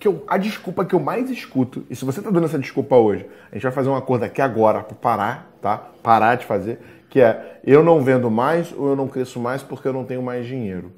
que eu, a desculpa que eu mais escuto, e se você está dando essa desculpa hoje, a gente vai fazer um acordo aqui agora para parar, tá? Parar de fazer, que é eu não vendo mais ou eu não cresço mais porque eu não tenho mais dinheiro.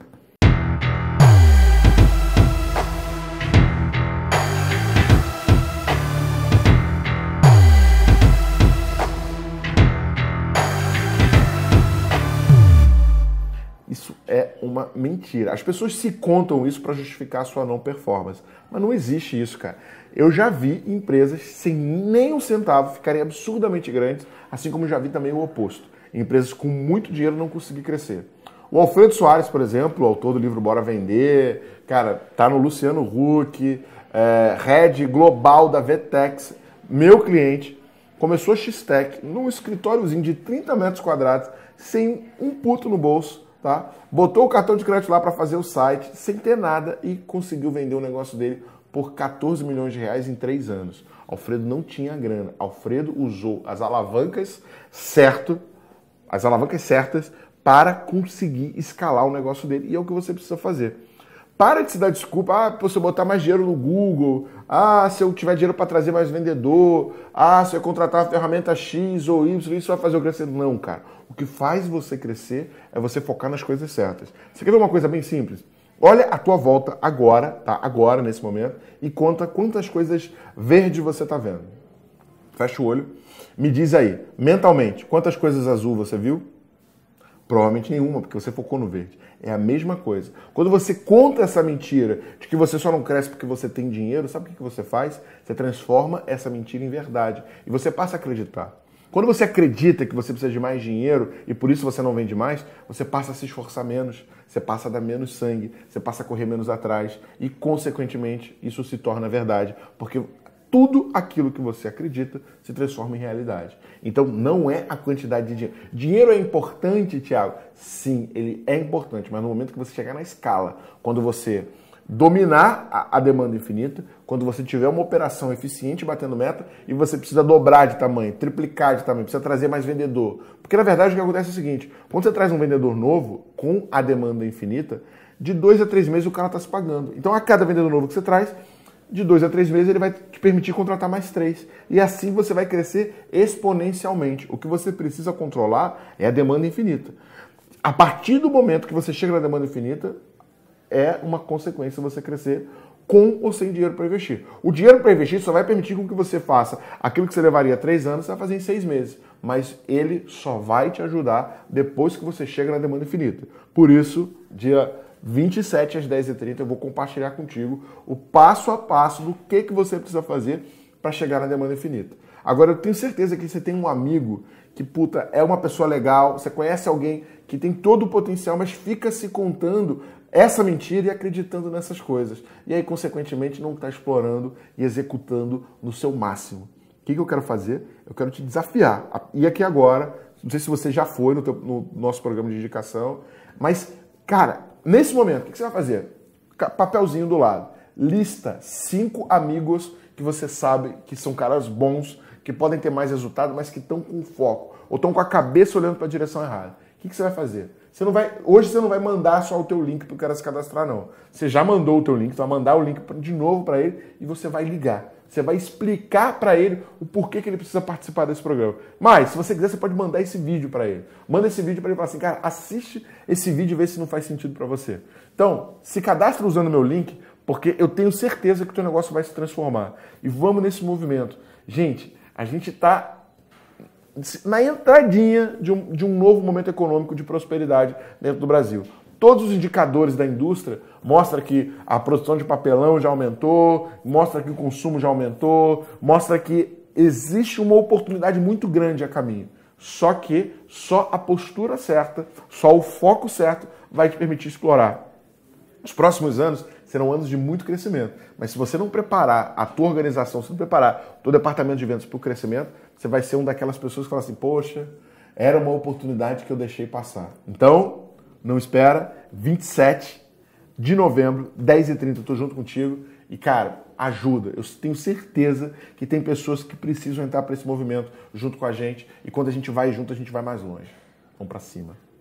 uma mentira. As pessoas se contam isso para justificar a sua não performance, mas não existe isso, cara. Eu já vi empresas sem nem um centavo ficarem absurdamente grandes, assim como já vi também o oposto. Empresas com muito dinheiro não conseguir crescer. O Alfredo Soares, por exemplo, autor do livro Bora Vender, cara, tá no Luciano Huck, é, head global da Vetex, meu cliente, começou X-Tech num escritóriozinho de 30 metros quadrados, sem um puto no bolso, tá? Botou o cartão de crédito lá para fazer o site sem ter nada e conseguiu vender o negócio dele por 14 milhões de reais em três anos. Alfredo não tinha grana. Alfredo usou as alavancas certo, as alavancas certas para conseguir escalar o negócio dele e é o que você precisa fazer. Para de se dar desculpa. Ah, se eu botar mais dinheiro no Google, ah, se eu tiver dinheiro para trazer mais vendedor, ah, se eu contratar a ferramenta X ou Y, isso vai fazer eu crescer. Não, cara. O que faz você crescer é você focar nas coisas certas. Você quer ver uma coisa bem simples? Olha a tua volta agora, tá? Agora, nesse momento, e conta quantas coisas verde você tá vendo. Fecha o olho. Me diz aí, mentalmente, quantas coisas azul você viu? Provavelmente nenhuma, porque você focou no verde. É a mesma coisa. Quando você conta essa mentira de que você só não cresce porque você tem dinheiro, sabe o que você faz? Você transforma essa mentira em verdade e você passa a acreditar. Quando você acredita que você precisa de mais dinheiro e por isso você não vende mais, você passa a se esforçar menos, você passa a dar menos sangue, você passa a correr menos atrás e, consequentemente, isso se torna verdade, porque tudo aquilo que você acredita se transforma em realidade. Então não é a quantidade de dinheiro. Dinheiro é importante, Tiago? Sim, ele é importante, mas no momento que você chegar na escala, quando você dominar a, a demanda infinita, quando você tiver uma operação eficiente batendo meta e você precisa dobrar de tamanho, triplicar de tamanho, precisa trazer mais vendedor. Porque na verdade o que acontece é o seguinte: quando você traz um vendedor novo com a demanda infinita, de dois a três meses o cara está se pagando. Então a cada vendedor novo que você traz, de dois a três meses ele vai te permitir contratar mais três. E assim você vai crescer exponencialmente. O que você precisa controlar é a demanda infinita. A partir do momento que você chega na demanda infinita, é uma consequência você crescer com ou sem dinheiro para investir. O dinheiro para investir só vai permitir com que você faça aquilo que você levaria três anos, você vai fazer em seis meses. Mas ele só vai te ajudar depois que você chega na demanda infinita. Por isso, dia 27 às 10h30, eu vou compartilhar contigo o passo a passo do que, que você precisa fazer para chegar na demanda infinita. Agora, eu tenho certeza que você tem um amigo que, puta, é uma pessoa legal, você conhece alguém que tem todo o potencial, mas fica se contando essa mentira e acreditando nessas coisas. E aí, consequentemente, não está explorando e executando no seu máximo. O que, que eu quero fazer? Eu quero te desafiar. E aqui agora, não sei se você já foi no, teu, no nosso programa de indicação, mas, cara, Nesse momento, o que você vai fazer? Papelzinho do lado. Lista cinco amigos que você sabe que são caras bons, que podem ter mais resultado, mas que estão com foco ou estão com a cabeça olhando para a direção errada. O que você vai fazer? Você não vai, hoje você não vai mandar só o teu link para o cara se cadastrar, não. Você já mandou o teu link, você vai mandar o link de novo para ele e você vai ligar. Você vai explicar para ele o porquê que ele precisa participar desse programa. Mas, se você quiser, você pode mandar esse vídeo para ele. Manda esse vídeo para ele e fala assim, cara, assiste esse vídeo e vê se não faz sentido para você. Então, se cadastra usando meu link, porque eu tenho certeza que o teu negócio vai se transformar. E vamos nesse movimento. Gente, a gente está na entradinha de um, de um novo momento econômico de prosperidade dentro do Brasil. Todos os indicadores da indústria mostram que a produção de papelão já aumentou, mostra que o consumo já aumentou, mostra que existe uma oportunidade muito grande a caminho. Só que só a postura certa, só o foco certo vai te permitir explorar. Nos próximos anos, serão anos de muito crescimento. Mas se você não preparar a tua organização, se não preparar o teu departamento de vendas para o crescimento, você vai ser uma daquelas pessoas que fala assim, poxa, era uma oportunidade que eu deixei passar. Então, não espera, 27 de novembro, 10h30, estou junto contigo. E, cara, ajuda. Eu tenho certeza que tem pessoas que precisam entrar para esse movimento junto com a gente. E quando a gente vai junto, a gente vai mais longe. Vamos para cima.